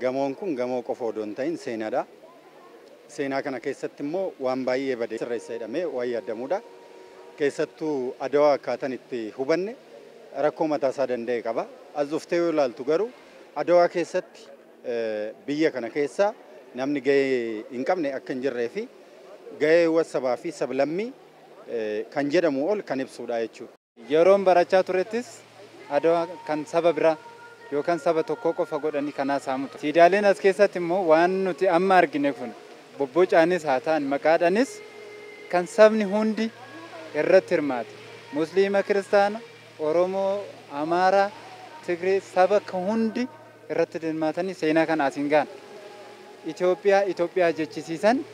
Gamoon kun gamoo qofa odoo hin ta'in seenaadha. Seenaa kana keessatti immoo waan baay'ee badee sirreessa jedhamee waa yaadamudha. Keessattuu adawaa akkaataan itti hubanne rakkoo mataasaa danda'e qaba. As dhuftee yoo ilaaltu garuu adawaa keessatti biyya kana keessa namni gahee hin qabne akka hin jirree fi gaheewwan sabaa fi sablammii kan jedhamu ol kan ibsudha jechuudha. Yeroon barachaa turettis adawaa kan saba biraa yookaan saba tokkoo qofa godhanii kanaas haamutu. Siidaaleen as keessatti immoo waan nuti amma argine kun bobbocaanis haa ta'an maqaadhanis kan sabni hundi irratti hirmaate. Musliima, Kiristaana, Oromoo, Amaaraa, Tigree saba kan hundi irratti hirmaatanii seenaa kana asiin gaan. Itoophiyaa Itoophiyaa jechisiisan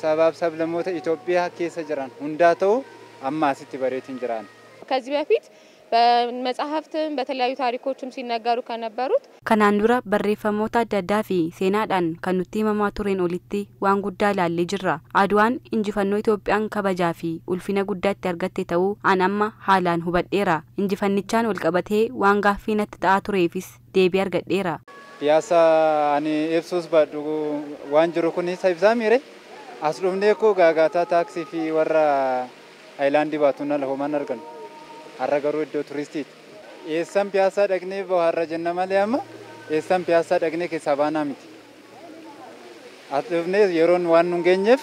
sabaaf sablamoota Itoophiyaa keessa jiran hundaa ta'u amma asitti bareetiin jiraan. Kazi bafiit በመጽሐፍትም በተለያዩ ታሪኮችም ሲነገሩ ከነበሩት ከናንዱራ በሬፈሞት አደ አዳ ሴናዳን ከኑቲ መማ ኦሊቲ ዋን ጉዳ ጅራ አድዋን እንጅፈኖ ኢትዮጵያን ከበጃ ፊ ኡልፊነ ጉዳት ያርገቴ ተው አናማ ሀላን ሁበዴራ እንጅፈንቻን ወልቀበቴ ዋን ነት ጣ ቱሬፊስ ዴቢ አርገዴራ ፒያሳ አኒ ኤብሶስ ባዱ ዋን ጅሮ ኩኒ ሳይብዛ ሚሬ አስሉምኔኮ ጋጋታ ታክሲ ፊ ወራ አይላንድ ባቱና ለሆማን አርገነው har'a garuu iddoo turistiiti. Eessan piyaasaa dhaqnee har'a jenna malee amma eessan piyaasaa dhaqnee keessaa baanaa miti. Dhufnee yeroon waan nu geenyeef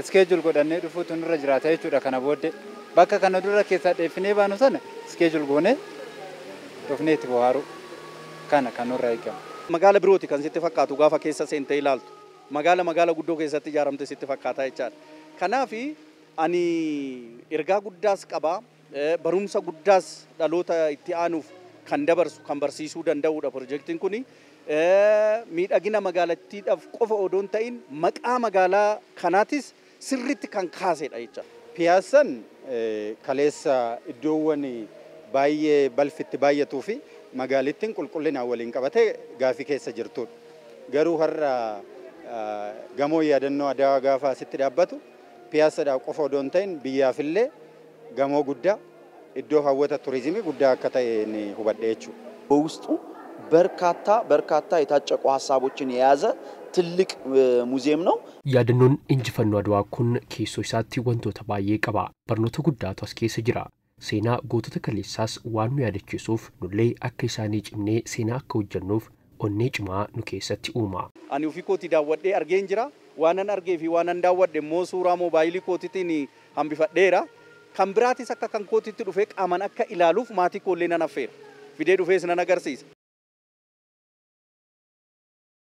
iskeejul godhannee dhufuutu nurra jiraata jechuudha kana booddee. Bakka kana dura keessaa dheeffinee baanu sana iskeejul goonee dhufnee itti bohaaruu kana kan nurra eegamu. Magaala birooti kan sitti fakkaatu gaafa keessa seentee ilaaltu. Magaala magaala guddoo keessatti ijaaramte sitti fakkaata jechaadha. Kanaafi ani ergaa guddaas qabaa barumsa guddaas dhaloota itti aanuuf kan dabarsu kan barsiisuu danda'uudha piroojektiin kuni. Miidhagina magaalattiidhaaf qofa odoo hin ta'in maqaa magaalaa kanaatis sirriitti kan kaasedha jecha. Piyaasaan kaleessa iddoowwan baay'ee balfitti baay'atuu fi magaalittiin qulqullinaan waliin qabatee gaafii keessa jirtudha. Garuu har'a gamoo yaadannoo adawaa gaafa asitti dhaabbatu piyaassadhaaf qofa odoo hin ta'in biyyaafillee gamoo guddaa iddoo hawwata ቱሪዝimii guddaa akka ta'e hubadhe jechuudha. በውስጡ በርካታ በርካታ የታጨቁ ሀሳቦችን የያዘ ትልቅ ሙዚየም ነው። ያድኖን ኢንጅፈኖ አድዋ ኩን ኬሶ ኢሳቲ ወንቶተ ባዬ ቀባ በርኖተ ጉዳቱ አስኬሰ ጅራ ሴና ጎቶተ ከሌሳስ ዋኑ ያደችሱፍ ኑሌ አከ ጭምኔ ሴና አከ ኦኔ ጭማ ኑ ኡማ አኒ ኡፊ ዳወዴ አርጌን ጅራ ዋነን አርጌ ፊ ዋነን ዳወዴ ሞ ሱራ ሞባይሊ ኮቲቲን ሀምቢፈዴራ kan biraatis akka kan kootiitti dhufee qaamaan akka ilaaluuf maatii koollee nan affeera. Fidee dhufees nan agarsiisa.